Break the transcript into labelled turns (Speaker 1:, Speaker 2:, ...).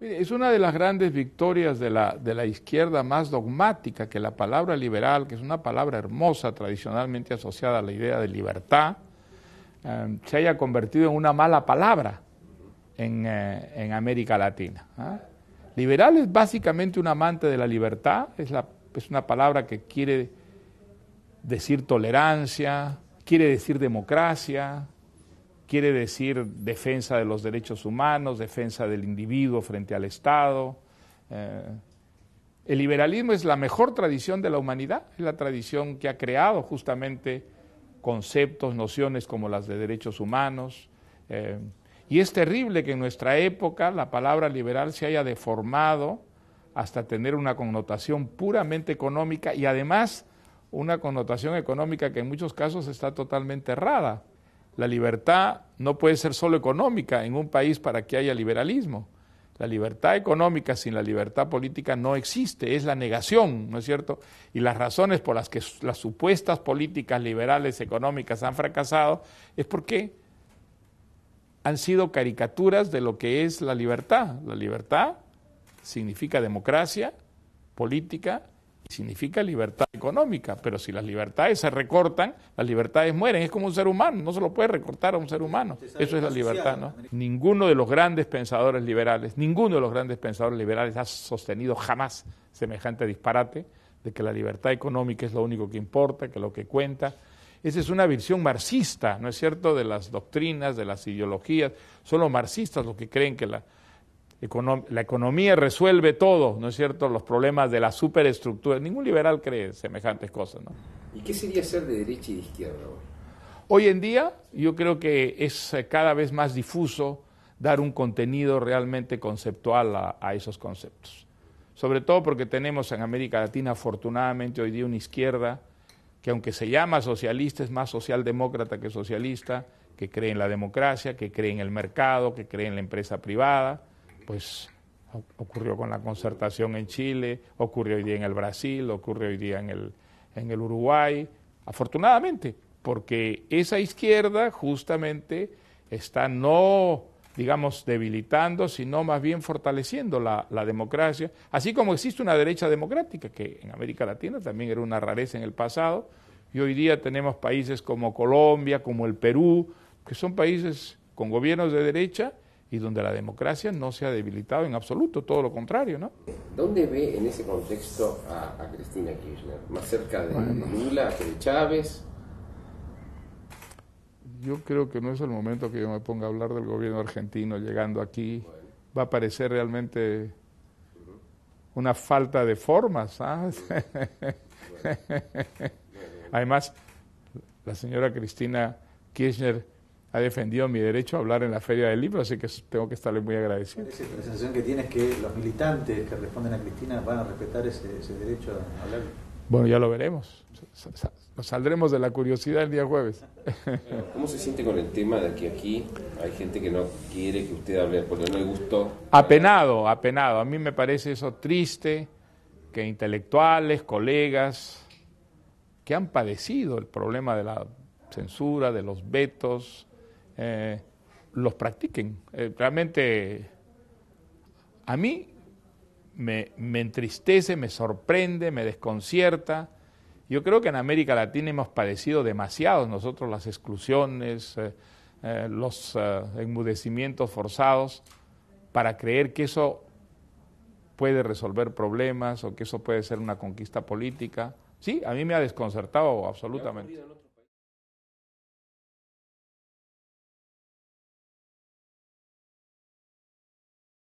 Speaker 1: Es una de las grandes victorias de la, izquierda más dogmática que la palabra liberal, que es una palabra hermosa tradicionalmente asociada a la idea de libertad, eh, se haya convertido en una mala palabra en, eh, América Latina. ¿ah? Liberal es básicamente un amante de la libertad, es, la, es una palabra que quiere decir tolerancia, quiere decir democracia, quiere decir defensa de los derechos humanos, defensa del individuo frente al Estado. Eh, el liberalismo es la mejor tradición de la humanidad, es la tradición que ha creado justamente conceptos, nociones como las de derechos humanos. Eh, y es terrible que en nuestra época la palabra liberal se haya deformado hasta tener una connotación puramente económica y además una connotación económica que en muchos casos está totalmente errada. La libertad no puede ser solo económica en un país para que haya liberalismo. La libertad económica sin la libertad política no existe, es la negación, ¿no es cierto? Y las razones por las que las supuestas políticas liberales económicas han fracasado es porque han sido caricaturas de lo que es la libertad. La libertad significa democracia, política, significa libertad económica, pero si las libertades se recortan, las libertades mueren, es como un ser humano, no se lo puede recortar a un ser humano, eso es la libertad, ¿no? Ninguno de los grandes pensadores liberales, ninguno de los grandes pensadores liberales ha sostenido jamás semejante disparate de que la libertad económica es lo único que importa, que lo que cuenta. Esa es una visión marxista, ¿no es cierto?, de las doctrinas, de las ideologías, son los marxistas los que creen que la la economía resuelve todo, ¿no es cierto?, los problemas de la superestructura. Ningún liberal cree semejantes cosas, ¿no? ¿Y qué sería ser de derecha y de izquierda hoy? Hoy en día yo creo que es eh, cada vez más difuso dar un contenido realmente conceptual a esos conceptos. Sobre todo porque tenemos en América Latina afortunadamente hoy día una izquierda que aunque se llama socialista es más socialdemócrata que socialista, que cree en la democracia, que cree en el mercado, que cree en la empresa privada, pues ocurrió con la concertación en Chile, ocurrió hoy día en el Brasil, ocurrió hoy día en el, Uruguay, afortunadamente, porque esa izquierda justamente está no, digamos, debilitando, sino más bien fortaleciendo la, la, democracia, así como existe una derecha democrática, que en América Latina también era una rareza en el pasado, y hoy día tenemos países como Colombia, como el Perú, que son países con gobiernos de derecha, y donde la democracia no se ha debilitado en absoluto, todo lo contrario, ¿no? ¿Dónde ve en ese contexto a, Cristina Kirchner? ¿Más cerca de Lula que de Chávez? Yo creo que no es el momento que yo me ponga a hablar del gobierno argentino llegando aquí. Va a parecer realmente una falta de formas. ¿ah? Además, la señora Cristina Kirchner ha defendido mi derecho a hablar en la Feria del Libro, así que tengo que estarle muy agradecido. ¿Esa sensación que tienes que los militantes que responden a Cristina van a respetar ese, derecho a hablar? Bueno, ya lo veremos. Nos saldremos de la curiosidad el día jueves. ¿Cómo se siente con el tema de que aquí hay gente que no quiere que usted hable porque no le gustó? Apenado, apenado. A mí me parece eso triste que intelectuales, colegas que han padecido el problema de la censura, de los vetos, eh, los practiquen. Eh, realmente a mí me, entristece, me sorprende, me desconcierta. Yo creo que en América Latina hemos padecido demasiado nosotros las exclusiones, eh, los enmudecimientos forzados, para creer que eso puede resolver problemas o que eso puede ser una conquista política. Sí, a mí me ha desconcertado absolutamente.